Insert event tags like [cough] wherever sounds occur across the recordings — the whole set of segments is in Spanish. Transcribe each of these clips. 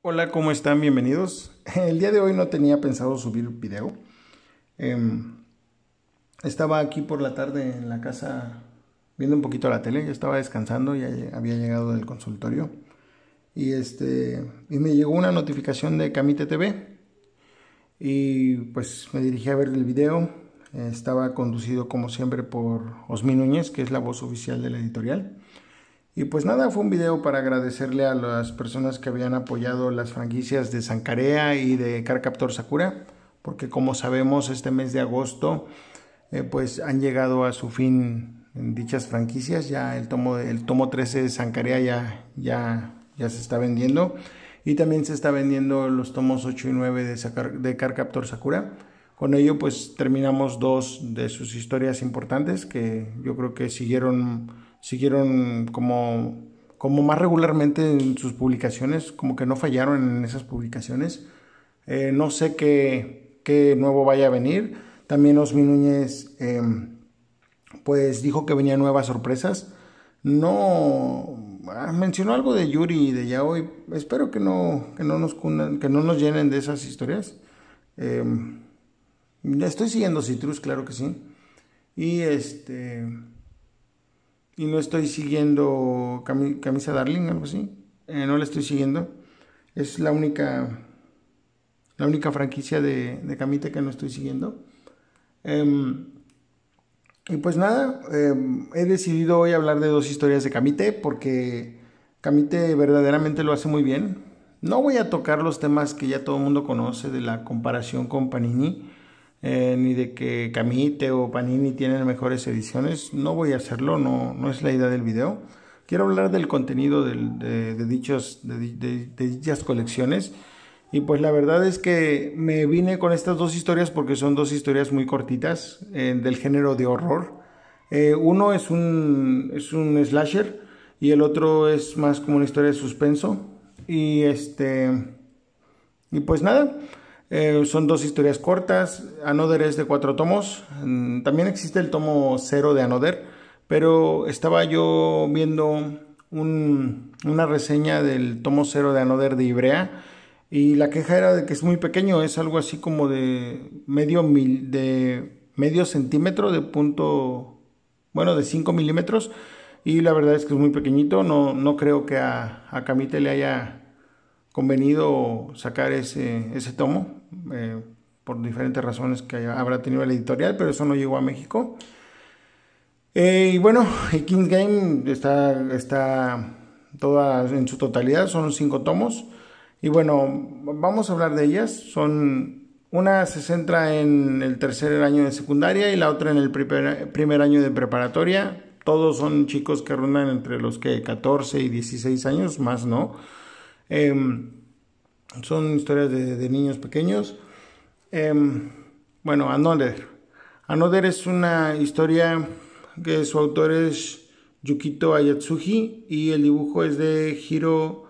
Hola, ¿cómo están? Bienvenidos. El día de hoy no tenía pensado subir video. Em, estaba aquí por la tarde en la casa viendo un poquito la tele. ya estaba descansando, ya había llegado del consultorio. Y, este, y me llegó una notificación de Camite TV. Y pues me dirigí a ver el video. estaba conducido como siempre por Osmi Núñez, que es la voz oficial de la editorial. Y pues nada, fue un video para agradecerle a las personas que habían apoyado las franquicias de Zancarea y de Carcaptor Sakura, porque como sabemos este mes de agosto eh, pues han llegado a su fin en dichas franquicias, ya el tomo, el tomo 13 de Zancarea ya, ya, ya se está vendiendo y también se está vendiendo los tomos 8 y 9 de, de Carcaptor Sakura. Con ello pues terminamos dos de sus historias importantes que yo creo que siguieron siguieron como, como más regularmente en sus publicaciones, como que no fallaron en esas publicaciones. Eh, no sé qué, qué, nuevo vaya a venir. También Osmi Núñez em, pues dijo que venía nuevas sorpresas. No, ah, mencionó algo de Yuri y de Yaoi. Espero que no, que no nos que no nos llenen de esas historias. Eh, estoy siguiendo Citrus, claro que sí. Y este y no estoy siguiendo camisa darling, algo así. Eh, no la estoy siguiendo. Es la única, la única franquicia de, de que no estoy siguiendo. Em, y pues nada, em, he decidido hoy hablar de dos historias de Camite porque Camite verdaderamente lo hace muy bien. No voy a tocar los temas que ya todo el mundo conoce de la comparación con Panini eh, ni de que Camite o Panini tienen mejores ediciones. No voy a hacerlo, no, no es la idea del video. Quiero hablar del contenido de, de, dichas colecciones. Y pues la verdad es que me vine con estas dos historias porque son dos historias muy cortitas eh, del género de horror. Eh, uno es un, es un slasher y el otro es más como una historia de suspenso. Y este. Y pues nada. Eh, son dos historias cortas. Anoder es de cuatro tomos. Mm, también existe el tomo cero de Anoder, Pero estaba yo viendo una reseña del tomo cero de Anoder de Ibrea. Y la queja era de que es muy pequeño, es algo así como de medio, de medio centímetro, de punto, bueno, de 5 milímetros. Y la verdad es que es muy pequeñito, no, creo que a, a Camite le haya convenido sacar ese tomo. Eh, por diferentes razones que habrá tenido la editorial, pero eso no llegó a México. Eh, y bueno, King's Game está, está toda en su totalidad, son cinco tomos. Y bueno, vamos a hablar de ellas. Son una se centra en el tercer año de secundaria y la otra en el primer, año de preparatoria. Todos son chicos que rondan entre los que 14 y 16 años, más no. Eh, son historias de, niños pequeños. Em, bueno, Anoder. Anoder es una historia que su autor es Yukito Ayatsuji y el dibujo es de Hiro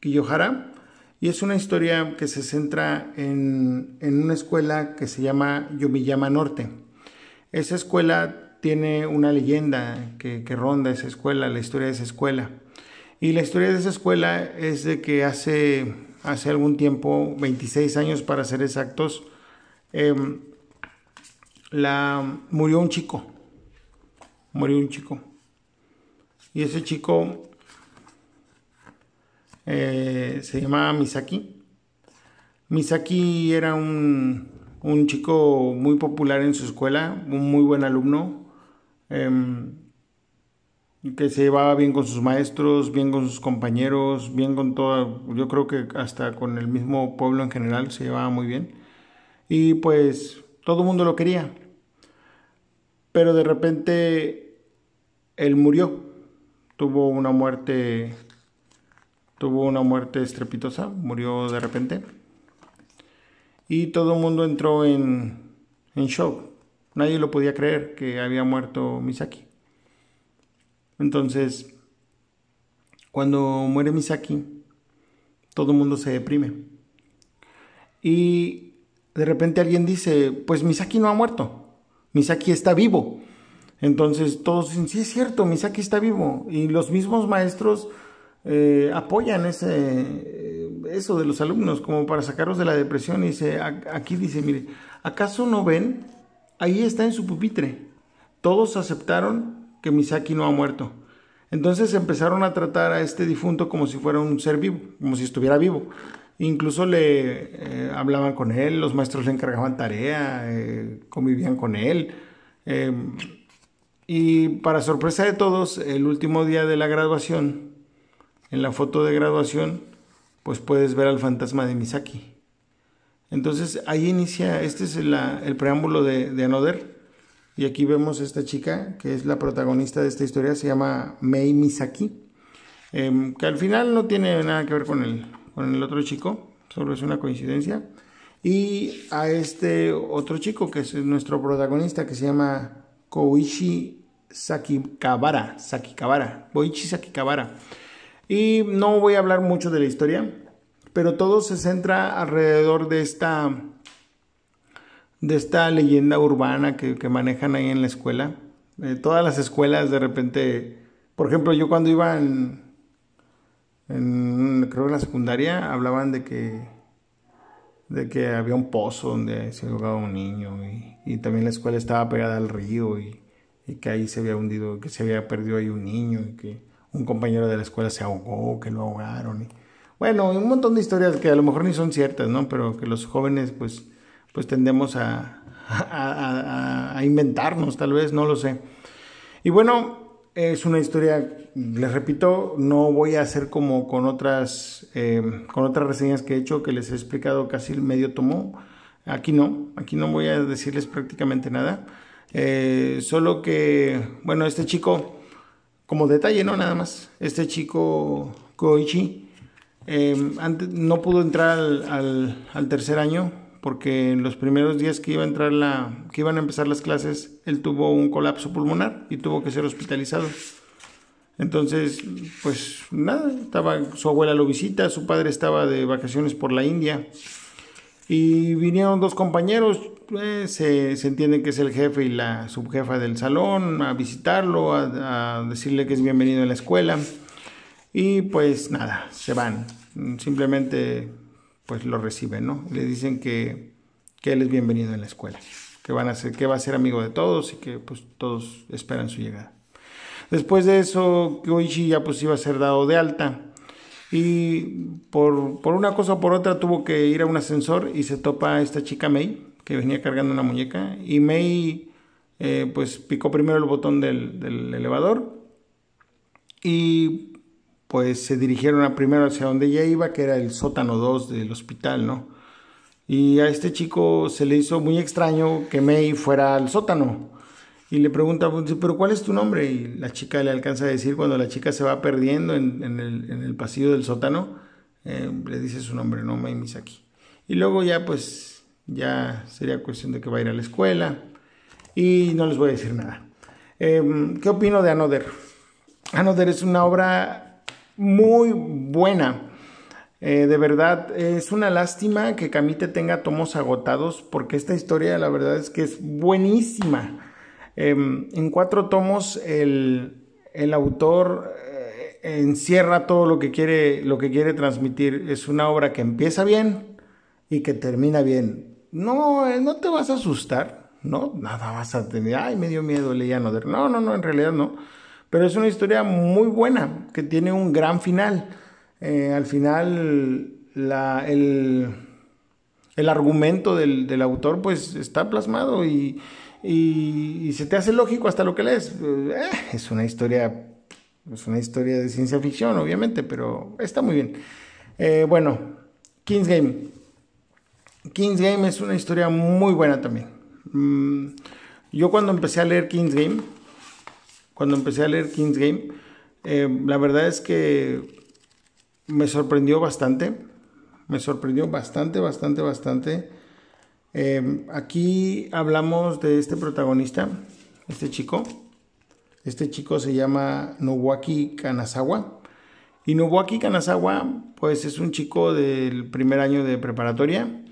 Kiyohara. Y es una historia que se centra en, una escuela que se llama Yomiyama Norte. Esa escuela tiene una leyenda que, que ronda esa escuela, la historia de esa escuela. Y la historia de esa escuela es de que hace hace algún tiempo, 26 años para ser exactos, em, la, murió un chico, murió un chico. Y ese chico eh, se llamaba Misaki. Misaki era un, un, chico muy popular en su escuela, un muy buen alumno. Em, que se llevaba bien con sus maestros, bien con sus compañeros, bien con toda, yo creo que hasta con el mismo pueblo en general se llevaba muy bien. Y pues todo el mundo lo quería. Pero de repente él murió. Tuvo una muerte tuvo una muerte estrepitosa, murió de repente. Y todo el mundo entró en en shock. Nadie lo podía creer que había muerto Misaki. Entonces, cuando muere Misaki, todo el mundo se deprime. Y de repente alguien dice, pues Misaki no ha muerto, Misaki está vivo. Entonces todos dicen, sí es cierto, Misaki está vivo. Y los mismos maestros eh, apoyan ese, eh, eso de los alumnos como para sacarlos de la depresión. Y aquí dice, mire, ¿acaso no ven? Ahí está en su pupitre. Todos aceptaron que Misaki no ha muerto. Entonces empezaron a tratar a este difunto como si fuera un ser vivo, como si estuviera vivo. Incluso le eh, hablaban con él, los maestros le encargaban tarea, eh, convivían con él. Em, y para sorpresa de todos, el último día de la graduación, en la foto de graduación, pues puedes ver al fantasma de Misaki. Entonces ahí inicia, este es el preámbulo de, de Anoder. Y aquí vemos esta chica que es la protagonista de esta historia, se llama Mei Misaki, em, que al final no tiene nada que ver con el, con el otro chico, solo es una coincidencia. Y a este otro chico que es nuestro protagonista que se llama Koichi Sakikabara, Sakikabara, Koichi Sakikabara. Y no voy a hablar mucho de la historia, pero todo se centra alrededor de esta de esta leyenda urbana que, manejan ahí en la escuela. Eh, todas las escuelas de repente, por ejemplo, yo cuando iba en, creo en la secundaria, hablaban de que de que había un pozo donde se ahogaba un niño y, también la escuela estaba pegada al río y, que ahí se había hundido, que se había perdido ahí un niño y que un compañero de la escuela se ahogó, que lo ahogaron. bueno, un montón de historias que a lo mejor ni son ciertas, ¿no? Pero que los jóvenes pues pues tendemos a, inventarnos, tal vez, no lo sé. Y bueno, es una historia, les repito, no voy a hacer como con otras, eh, con otras reseñas que he hecho, que les he explicado casi el medio tomo. Aquí no, aquí no voy a decirles prácticamente nada. Eh, solo que, bueno, este chico, como detalle, ¿no? Nada más. Este chico, Koichi, eh, no pudo entrar al tercer año porque en los primeros días que iba a entrar la que iban a empezar las clases, él tuvo un colapso pulmonar y tuvo que ser hospitalizado. Entonces, pues nada, estaba su abuela lo visita, su padre estaba de vacaciones por la India y vinieron dos compañeros, eh, se, se, entiende que es el jefe y la subjefa del salón, a visitarlo, a, a decirle que es bienvenido en la escuela. Y pues nada, se van. Simplemente pues lo reciben, ¿no? Le dicen que, que él es bienvenido en la escuela, que, van a ser, que va a ser amigo de todos y que pues, todos esperan su llegada. Después de eso, Koichi ya pues iba a ser dado de alta y por, una cosa o por otra tuvo que ir a un ascensor y se topa a esta chica Mei, que venía cargando una muñeca, y Mei eh, pues picó primero el botón del, del elevador y pues se dirigieron a primero hacia donde ella iba, que era el sótano 2 del hospital, ¿no? Y a este chico se le hizo muy extraño que May fuera al sótano. Y le pregunta, pues, pero ¿cuál es tu nombre? Y la chica le alcanza a decir, cuando la chica se va perdiendo en, el, pasillo del sótano, eh, le dice su nombre, no May Misaki. Y luego ya pues, ya sería cuestión de que va a ir a la escuela. Y no les voy a decir nada. Em, ¿Qué opino de Anoder? Anoder es una obra muy buena. Eh, de verdad, es una lástima que Camite tenga tomos agotados porque esta historia la verdad es que es buenísima. Em, en cuatro tomos el, el autor eh, encierra todo lo que, quiere, lo que quiere transmitir. Es una obra que empieza bien y que termina bien. No, eh, no te vas a asustar, ¿no? Nada vas a tener, ay, me dio miedo, leía No, no, no, en realidad no pero es una historia muy buena, que tiene un gran final. Eh, al final, el, argumento del, autor pues está plasmado y, se te hace lógico hasta lo que lees. Eh, es una historia... Es una historia de ciencia ficción, obviamente, pero está muy bien. Eh, bueno, King's Game. King's Game es una historia muy buena también. Mm, yo cuando empecé a leer King's Game, cuando empecé a leer King's Game, eh, la verdad es que me sorprendió bastante. Me sorprendió bastante, bastante, bastante. Eh, aquí hablamos de este protagonista, este chico. Este chico se llama Nobuaki Kanazawa. Y Nobuaki Kanazawa, pues es un chico del primer año de preparatoria.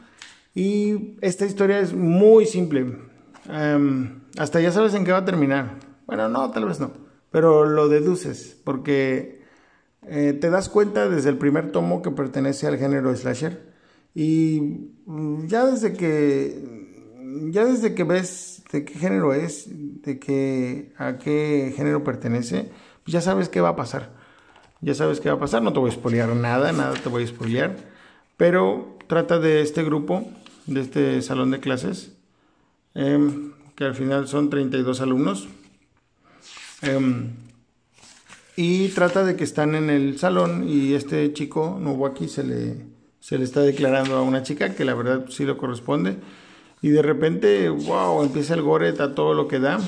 Y esta historia es muy simple. Em, hasta ya sabes en qué va a terminar. Bueno, no, tal vez no. Pero lo deduces, porque eh, te das cuenta desde el primer tomo que pertenece al género slasher. Y mm, ya desde que. Ya desde que ves de qué género es, de qué, a qué género pertenece, pues ya sabes qué va a pasar. Ya sabes qué va a pasar, no te voy a spoilear nada, nada te voy a spoilear. Pero trata de este grupo, de este salón de clases, em, que al final son 32 alumnos, Em, y trata de que están en el salón y este chico, Nubuaki se le, se le está declarando a una chica que la verdad sí lo corresponde. Y de repente, wow, empieza el goret a todo lo que da.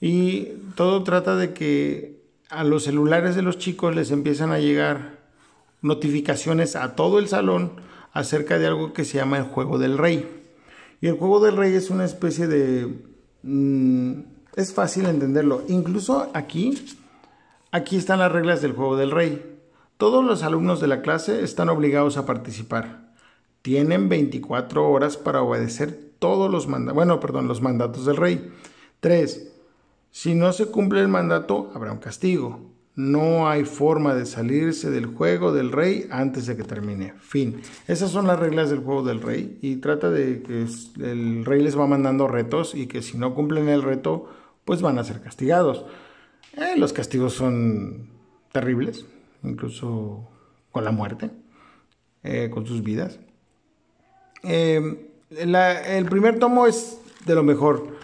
Y todo trata de que a los celulares de los chicos les empiezan a llegar notificaciones a todo el salón acerca de algo que se llama el juego del rey. Y el juego del rey es una especie de... Mm, es fácil entenderlo. Incluso aquí, aquí están las reglas del juego del rey. Todos los alumnos de la clase están obligados a participar. Tienen 24 horas para obedecer todos los mandatos, bueno, perdón, los mandatos del rey. 3. Si no se cumple el mandato, habrá un castigo. No hay forma de salirse del juego del rey antes de que termine. Fin. Esas son las reglas del juego del rey y trata de que el rey les va mandando retos y que si no cumplen el reto, pues van a ser castigados. Eh, los castigos son terribles, incluso con la muerte, eh, con sus vidas. Em, el primer tomo es de lo mejor,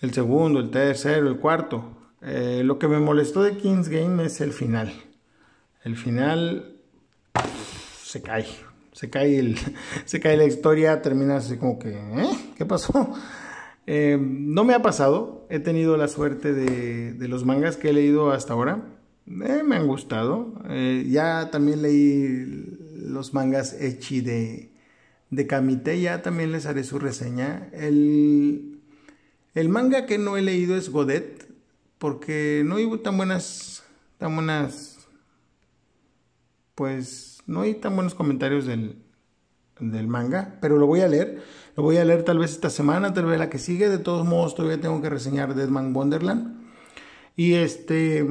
el segundo, el tercero, el cuarto. Eh, lo que me molestó de King's Game es el final. El final se cae, se cae, el, [laughs] se cae la historia, termina así como que, ¿Qué pasó? Eh, no me ha pasado, he tenido la suerte de, los mangas que he leído hasta ahora. Eh, me han gustado. Eh, ya también leí los mangas Echi de, de Kamite, ya también les haré su reseña. El, el manga que no he leído es Godet, porque no hay tan buenas, tan buenas, pues no hay tan buenos comentarios del, del manga, pero lo voy a leer. Lo voy a leer tal vez esta semana, tal vez la que sigue. De todos modos, todavía tengo que reseñar Deadman Wonderland. Y este.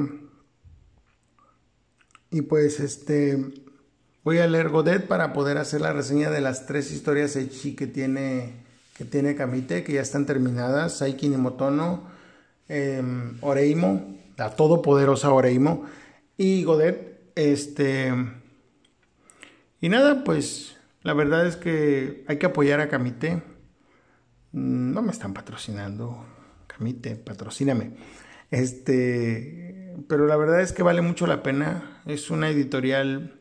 Y pues este. Voy a leer Godet para poder hacer la reseña de las tres historias Echi que tiene, que tiene Kamite, que ya están terminadas. Saiki Nimotono, em, Oreimo, la todopoderosa Oreimo, y Godet. Este. Y nada, pues la verdad es que hay que apoyar a Camite. Mm, no me están patrocinando. Camite, patrocíname. Este, pero la verdad es que vale mucho la pena. Es una editorial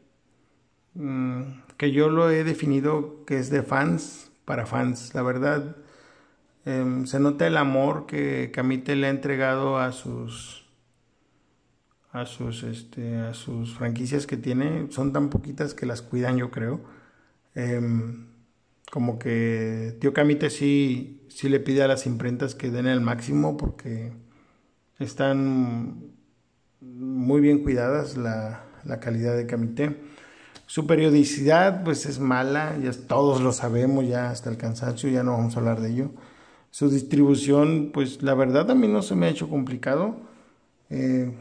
mm, que yo lo he definido que es de fans para fans. La verdad, em, se nota el amor que Camite le ha entregado a sus a sus este, a sus franquicias que tiene. Son tan poquitas que las cuidan, yo creo Em, como que Tío Camite sí, sí le pide a las imprentas que den el máximo porque están muy bien cuidadas la, calidad de Camite. Su periodicidad pues es mala, ya todos lo sabemos, ya hasta el cansancio, ya no vamos a hablar de ello. Su distribución pues la verdad a mí no se me ha hecho complicado eh,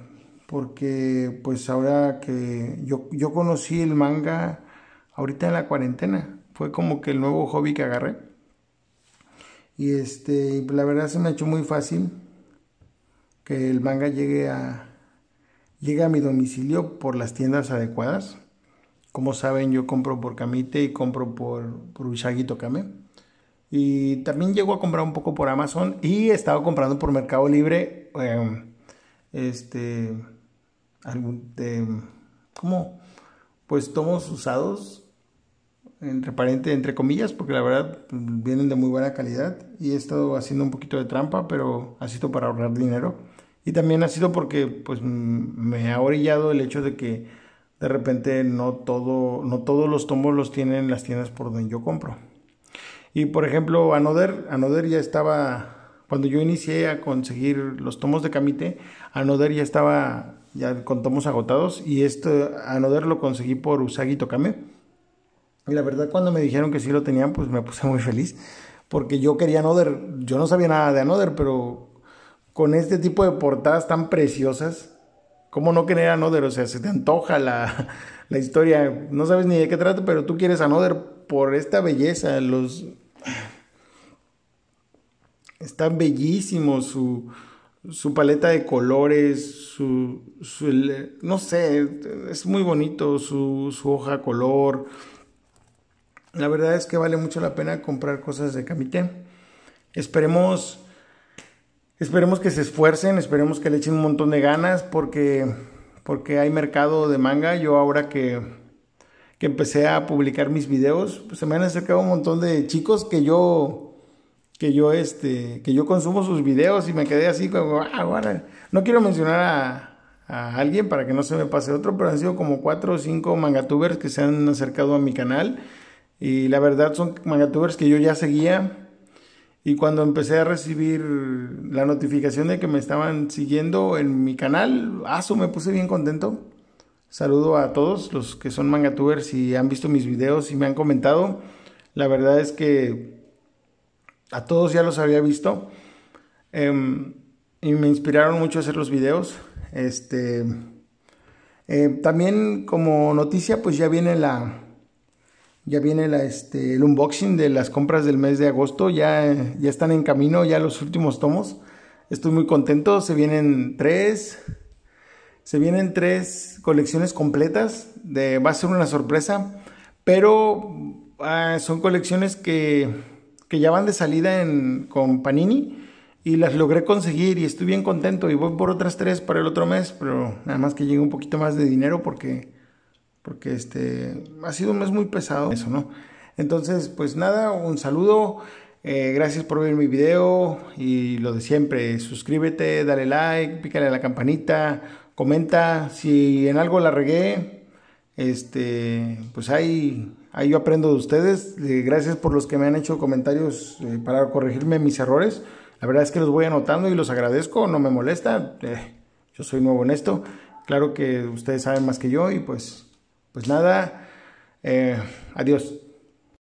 porque pues ahora que yo, yo conocí el manga ahorita en la cuarentena. Fue como que el nuevo hobby que agarré. Y este, la verdad se me ha hecho muy fácil que el manga llegue a, llegue a mi domicilio por las tiendas adecuadas. Como saben, yo compro por Kamite y compro por, por Ushagi Tokame. Y también llego a comprar un poco por Amazon y he estado comprando por Mercado Libre. Em, este. Algún, de em, ¿Cómo? pues tomos usados, entre paréntesis, entre comillas, porque la verdad pues, vienen de muy buena calidad y he estado haciendo un poquito de trampa, pero ha sido para ahorrar dinero y también ha sido porque pues me ha orillado el hecho de que de repente no todo no todos los tomos los tienen las tiendas por donde yo compro. Y por ejemplo, Anoder, Anoder ya estaba cuando yo inicié a conseguir los tomos de Camite, Anoder ya estaba ya contamos agotados. Y esto, Anoder lo conseguí por Usagi Tokame. Y la verdad, cuando me dijeron que sí lo tenían, pues me puse [laughs] muy feliz. Porque yo quería Anoder. Yo no sabía nada de Anoder. pero con este tipo de portadas tan preciosas, ¿cómo no querer Anoder? O sea, se te antoja la, [laughs] la historia. No sabes ni de qué trata, pero tú quieres Anoder por esta belleza. Los. [sighs] Están bellísimos su su paleta de colores, su, su, no sé, es muy bonito su, su hoja color. La verdad es que vale mucho la pena comprar cosas de Camité. Esperemos, esperemos que se esfuercen, esperemos que le echen un montón de ganas porque, porque hay mercado de manga. Yo ahora que, que empecé a publicar mis videos, pues se me han acercado un montón de chicos que yo que yo este que yo consumo sus videos y me quedé así como ah, no quiero mencionar a, a, alguien para que no se me pase otro pero han sido como cuatro o cinco mangatubers que se han acercado a mi canal y la verdad son mangatubers que yo ya seguía y cuando empecé a recibir la notificación de que me estaban siguiendo en mi canal aso me puse bien contento saludo a todos los que son mangatubers y han visto mis videos y me han comentado la verdad es que a todos ya los había visto. Em, y me inspiraron mucho a hacer los videos. Este, eh, también como noticia, pues ya viene la, ya viene la, este, el unboxing de las compras del mes de agosto. Ya, ya están en camino, ya los últimos tomos. Estoy muy contento. Se vienen tres, se vienen tres colecciones completas. De, va a ser una sorpresa, pero ah, son colecciones que que ya van de salida en, con Panini y las logré conseguir y estoy bien contento y voy por otras tres para el otro mes, pero nada más que llegue un poquito más de dinero porque, porque este, ha sido un mes muy pesado, eso, ¿no? Entonces, pues nada, un saludo, eh, gracias por ver mi video y lo de siempre, suscríbete, dale like, pícale a la campanita, comenta si en algo la regué, este, pues hay Ahí yo aprendo de ustedes. Eh, gracias por los que me han hecho comentarios eh, para corregirme mis errores. La verdad es que los voy anotando y los agradezco. No me molesta. Eh, yo soy nuevo en esto. Claro que ustedes saben más que yo y pues, pues nada. adiós.